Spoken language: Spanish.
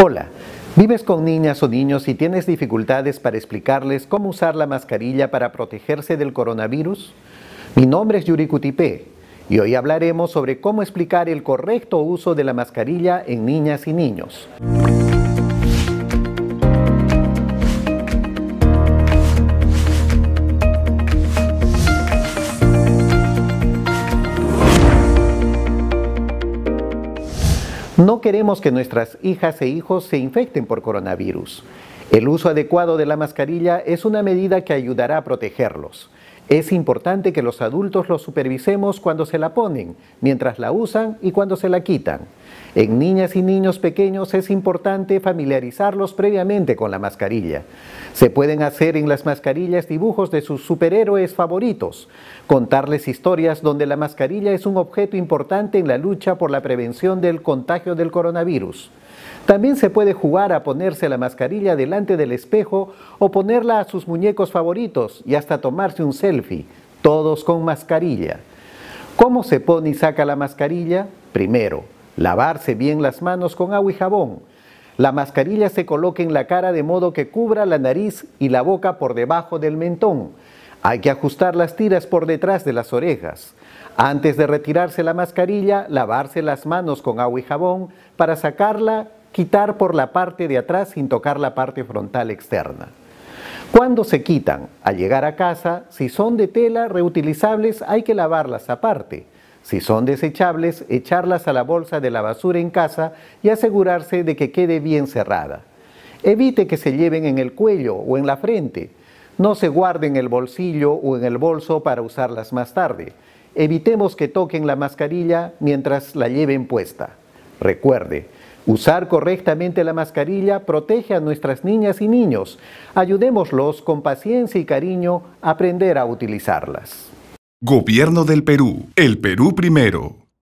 Hola, ¿vives con niñas o niños y tienes dificultades para explicarles cómo usar la mascarilla para protegerse del coronavirus? Mi nombre es Yuri y hoy hablaremos sobre cómo explicar el correcto uso de la mascarilla en niñas y niños. No queremos que nuestras hijas e hijos se infecten por coronavirus. El uso adecuado de la mascarilla es una medida que ayudará a protegerlos. Es importante que los adultos los supervisemos cuando se la ponen, mientras la usan y cuando se la quitan. En niñas y niños pequeños es importante familiarizarlos previamente con la mascarilla. Se pueden hacer en las mascarillas dibujos de sus superhéroes favoritos, contarles historias donde la mascarilla es un objeto importante en la lucha por la prevención del contagio del coronavirus. También se puede jugar a ponerse la mascarilla delante del espejo o ponerla a sus muñecos favoritos y hasta tomarse un selfie, todos con mascarilla. ¿Cómo se pone y saca la mascarilla? Primero, lavarse bien las manos con agua y jabón. La mascarilla se coloca en la cara de modo que cubra la nariz y la boca por debajo del mentón. Hay que ajustar las tiras por detrás de las orejas. Antes de retirarse la mascarilla, lavarse las manos con agua y jabón para sacarla quitar por la parte de atrás sin tocar la parte frontal externa. Cuando se quitan? Al llegar a casa, si son de tela reutilizables hay que lavarlas aparte. Si son desechables, echarlas a la bolsa de la basura en casa y asegurarse de que quede bien cerrada. Evite que se lleven en el cuello o en la frente. No se guarden en el bolsillo o en el bolso para usarlas más tarde. Evitemos que toquen la mascarilla mientras la lleven puesta. Recuerde, Usar correctamente la mascarilla protege a nuestras niñas y niños. Ayudémoslos con paciencia y cariño a aprender a utilizarlas. Gobierno del Perú. El Perú primero.